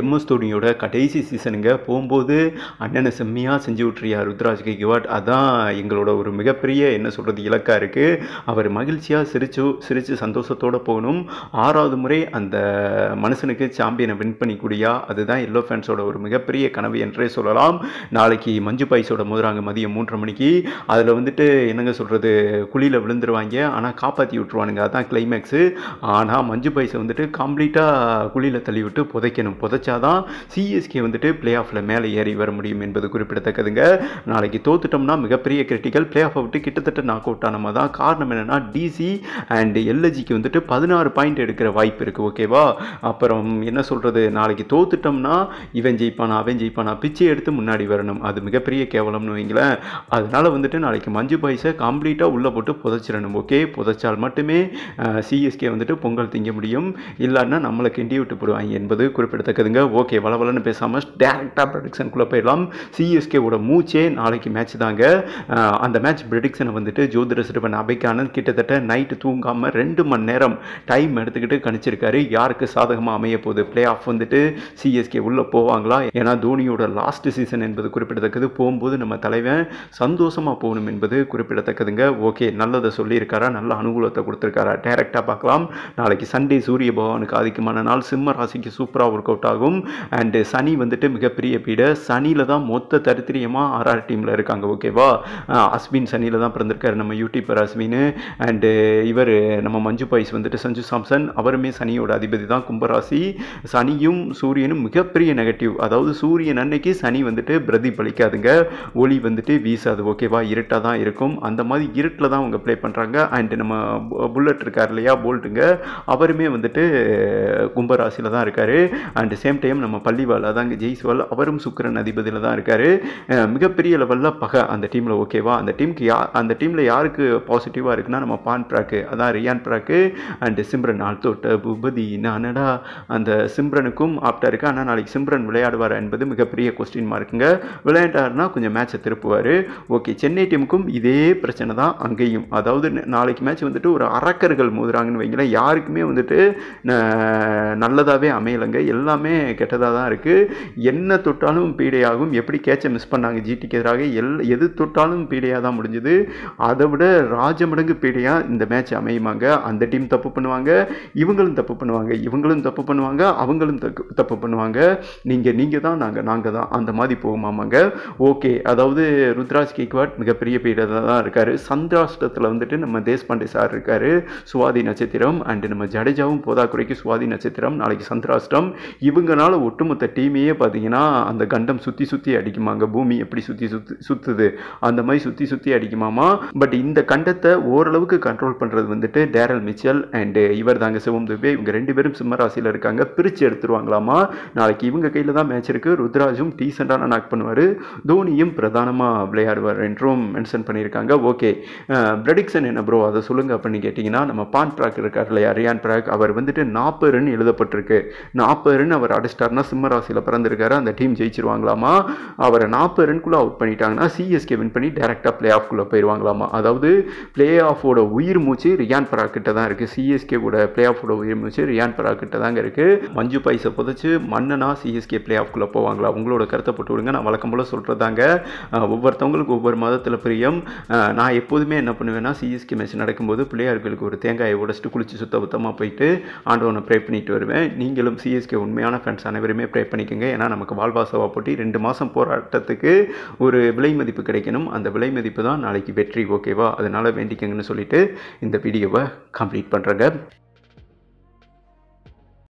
MS தோனியோட கடைசி சீசனுங்க போகும்போது அண்ணனை செம்மையாக செஞ்சு விட்டுறியா ருத்ராஜ் கெய்க்வாட் அதான் எங்களோட ஒரு மிகப்பெரிய என்ன சொல்கிறது இலக்காக இருக்குது அவர் மகிழ்ச்சியாக சிரிச்சு சிரித்து சந்தோஷத்தோடு போகணும் ஆறாவது முறை அந்த மனுஷனுக்கு சாம்பியனை வின் பண்ணிக்கூடியா அதுதான் எல்லோ ஃபேன்ஸோட ஒரு மிகப்பெரிய கனவு என்றே சொல்லலாம் நாளைக்கு மஞ்சு பாய்ஸோட மோதுறாங்க மதியம் மூன்று மணிக்கு அதில் வந்துட்டு என்னங்க சொல்கிறது குழியில் விழுந்துருவாங்க ஆனால் காப்பாற்றி விட்டுருவானுங்க அதான் கிளைமேக்ஸு ஆனால் மஞ்சு பாய்ஸை வந்துட்டு கம்ப்ளீட்டாக குழியில் தள்ளி விட்டு புதைக்கணும் புதை புதைச்சாதான் சிஎஸ்கே வந்துட்டு பிளே ஆஃபில் மேலே ஏறி வர முடியும் என்பது குறிப்பிடத்தக்கதுங்க நாளைக்கு தோத்துட்டோம்னா மிகப்பெரிய கிரிட்டிக்கல் பிளே ஆஃபை விட்டு கிட்டத்தட்ட நாக் அவுட் ஆனமா தான் காரணம் என்னென்னா டிசி அண்ட் எல்ஜிக்கு வந்துட்டு பதினாறு பாயிண்ட் எடுக்கிற வாய்ப்பு இருக்குது ஓகேவா அப்புறம் என்ன சொல்கிறது நாளைக்கு தோத்துட்டோம்னா இவன் ஜெயிப்பானா அவன் ஜெயிப்பானா பிச்சை எடுத்து முன்னாடி வரணும் அது மிகப்பெரிய கேவலம்னு வைங்களேன் அதனால் வந்துட்டு நாளைக்கு மஞ்சு பாய்ஸை கம்ப்ளீட்டாக உள்ளே போட்டு புதைச்சிடணும் ஓகே புதைச்சால் மட்டுமே சிஎஸ்கே வந்துட்டு பொங்கல் திங்க முடியும் இல்லைன்னா நம்மளை கிண்டி விட்டு போடுவாங்க என்பது குறிப்பிடத்தக்கது இருக்குதுங்க ஓகே வளவலன்னு பேசாமல் டேரெக்டாக ப்ரெடிக்ஷனுக்குள்ளே போயிடலாம் சிஎஸ்கேவோட மூச்சே நாளைக்கு மேட்ச் தாங்க அந்த மேட்ச் ப்ரெடிக்ஷனை வந்துட்டு ஜோதிர சிறுவன் அபைக்கானந்த் கிட்டத்தட்ட நைட்டு தூங்காமல் ரெண்டு மணி நேரம் டைம் எடுத்துக்கிட்டு கணிச்சிருக்காரு யாருக்கு சாதகமாக அமைய போகுது பிளே ஆஃப் வந்துட்டு சிஎஸ்கே உள்ளே போவாங்களா ஏன்னா தோனியோட லாஸ்ட் சீசன் என்பது குறிப்பிடத்தக்கது போகும்போது நம்ம தலைவன் சந்தோஷமாக போகணும் என்பது குறிப்பிடத்தக்கதுங்க ஓகே நல்லதை சொல்லியிருக்காரா நல்ல அனுகூலத்தை கொடுத்துருக்காரா டேரெக்டாக பார்க்கலாம் நாளைக்கு சண்டே சூரிய பகவானுக்கு ஆதிக்கமான நாள் சிம்ம ராசிக்கு சூப்பராக ஒர்க் அவுட் ஆகும் ஆகும் அண்டு சனி வந்துட்டு மிகப்பெரிய பீட சனியில் தான் மொத்த தரித்திரியமாக ஆர்ஆர் டீமில் இருக்காங்க ஓகேவா அஸ்வின் சனியில் தான் பிறந்திருக்காரு நம்ம யூடியூபர் அஸ்வின் அண்டு இவர் நம்ம மஞ்சு பாய்ஸ் வந்துட்டு சஞ்சு சாம்சன் அவருமே சனியோட அதிபதி தான் கும்பராசி சனியும் சூரியனும் மிகப்பெரிய நெகட்டிவ் அதாவது சூரியன் அன்னைக்கு சனி வந்துட்டு பிரதிபலிக்காதுங்க ஒளி வந்துட்டு வீசாது ஓகேவா இருட்டாக தான் இருக்கும் அந்த மாதிரி இருட்டில் தான் அவங்க ப்ளே பண்ணுறாங்க அண்டு நம்ம புல்லட் இருக்கார் இல்லையா போல்ட்டுங்க அவருமே வந்துட்டு கும்பராசியில் தான் இருக்கார் அண்டு சேம் டைம் நம்ம பள்ளிவால் அதாங்க ஜெய்ஸ்வால் அவரும் சுக்கரன் அதிபதியில் தான் இருக்கார் மிகப்பெரிய லெவலில் பகை அந்த டீமில் ஓகேவா அந்த டீமுக்கு யா அந்த டீமில் யாருக்கு பாசிட்டிவாக இருக்குன்னா நம்ம பான் ப்ராக்கு அதான் ரியான் ப்ராக்கு அண்ட் சிம்ரன் ஆல்தோட்ட பூபதி நானடா அந்த சிம்ரனுக்கும் ஆப்டா இருக்குது ஆனால் நாளைக்கு சிம்ரன் விளையாடுவார் என்பது மிகப்பெரிய கொஸ்டின் மார்க்குங்க விளையாண்டாருனா கொஞ்சம் மேட்சை திருப்புவார் ஓகே சென்னை டீமுக்கும் இதே பிரச்சனை தான் அங்கேயும் அதாவது நாளைக்கு மேட்ச் வந்துட்டு ஒரு அரக்கர்கள் மோதுறாங்கன்னு வைங்களேன் யாருக்குமே வந்துட்டு நல்லதாகவே அமையலைங்க எல்லாமே கெட்டதாக தான் இருக்குது என்ன தொட்டாலும் பீடையாகும் எப்படி கேட்சை மிஸ் பண்ணாங்க ஜிடிக்கு எதிராக எல் எது தொட்டாலும் பீடையாக தான் முடிஞ்சுது அதை விட ராஜமடங்கு பீடையாக இந்த மேட்ச் அமையுமாங்க அந்த டீம் தப்பு பண்ணுவாங்க இவங்களும் தப்பு பண்ணுவாங்க இவங்களும் தப்பு பண்ணுவாங்க அவங்களும் தப்பு பண்ணுவாங்க நீங்கள் நீங்கள் தான் நாங்கள் நாங்கள் தான் அந்த மாதிரி போகுமாமாங்க ஓகே அதாவது ருத்ராஜ் கேக்வாட் மிகப்பெரிய பீடை தான் இருக்கார் சந்திராஷ்டத்தில் வந்துட்டு நம்ம தேஷ்பாண்டே சார் இருக்கார் சுவாதி நட்சத்திரம் அண்டு நம்ம ஜடேஜாவும் போதா குறைக்கு சுவாதி நட்சத்திரம் நாளைக்கு சந்திராஷ்டம் இவங்க இவங்கனால ஒட்டுமொத்த டீமையே பார்த்தீங்கன்னா அந்த கண்டம் சுற்றி சுற்றி அடிக்குமாங்க பூமி எப்படி சுற்றி சுத்து சுற்றுது அந்த மாதிரி சுற்றி சுற்றி அடிக்குமாமா பட் இந்த கண்டத்தை ஓரளவுக்கு கண்ட்ரோல் பண்ணுறது வந்துட்டு டேரல் மிச்சல் அண்டு இவர் தாங்க சிவம் துபே இவங்க ரெண்டு பேரும் சிம்மராசியில் இருக்காங்க பிரிச்சு எடுத்துருவாங்களாமா நாளைக்கு இவங்க கையில் தான் மேட்ச் இருக்குது ருத்ராஜும் டீசெண்டான நாக் பண்ணுவார் தோனியும் பிரதானமாக விளையாடுவார் என்றும் மென்ஷன் பண்ணியிருக்காங்க ஓகே ப்ரெடிக்ஷன் என்ன ப்ரோ அதை சொல்லுங்கள் அப்படின்னு கேட்டிங்கன்னா நம்ம பான் ட்ராக் இருக்கார் இல்லையா ரியான் ட்ராக் அவர் வந்துட்டு நாற்பது ரன் எழுதப்பட்டிருக்கு நாற்பது ரன் அவர் அவர் அடிச்சிட்டார்னா சிம்ம ராசியில் பிறந்திருக்காரு அந்த டீம் ஜெயிச்சிருவாங்களாமா அவரை நாற்பது ரன்குள்ளே அவுட் பண்ணிட்டாங்கன்னா சிஎஸ்கே வின் பண்ணி டேரெக்டாக பிளே ஆஃப்குள்ளே போயிடுவாங்களாமா அதாவது பிளே ஆஃபோட உயிர் மூச்சு ரியான் பரா கிட்ட தான் இருக்குது சிஎஸ்கே கூட பிளே ஆஃபோட உயிர் மூச்சு ரியான் பரா கிட்ட தாங்க இருக்குது மஞ்சு பைசை புதைச்சி மண்ணனா சிஎஸ்கே பிளே ஆஃப்குள்ளே போவாங்களா உங்களோட கருத்தை போட்டு விடுங்க நான் வழக்கம் போல் சொல்கிறதாங்க ஒவ்வொருத்தவங்களுக்கு ஒவ்வொரு மதத்தில் பிரியம் நான் எப்போதுமே என்ன பண்ணுவேன்னா சிஎஸ்கே மேட்ச் நடக்கும்போது பிள்ளையார்களுக்கு ஒரு தேங்காயை உடச்சிட்டு குளிச்சு சுத்த சுத்தமாக போயிட்டு ஆண்டவனை ப்ரே பண்ணிட்டு வருவேன் நீங்களும் சிஎஸ்கே உண்மையான அன்பான ஃப்ரெண்ட்ஸ் அனைவருமே ப்ரே பண்ணிக்கோங்க ஏன்னா நமக்கு வாழ்வா போட்டி ரெண்டு மாதம் போராட்டத்துக்கு ஒரு விலை மதிப்பு கிடைக்கணும் அந்த விலை மதிப்பு தான் நாளைக்கு வெற்றி ஓகேவா அதனால் வேண்டிக்கங்கன்னு சொல்லிவிட்டு இந்த வீடியோவை கம்ப்ளீட் பண்ணுறேங்க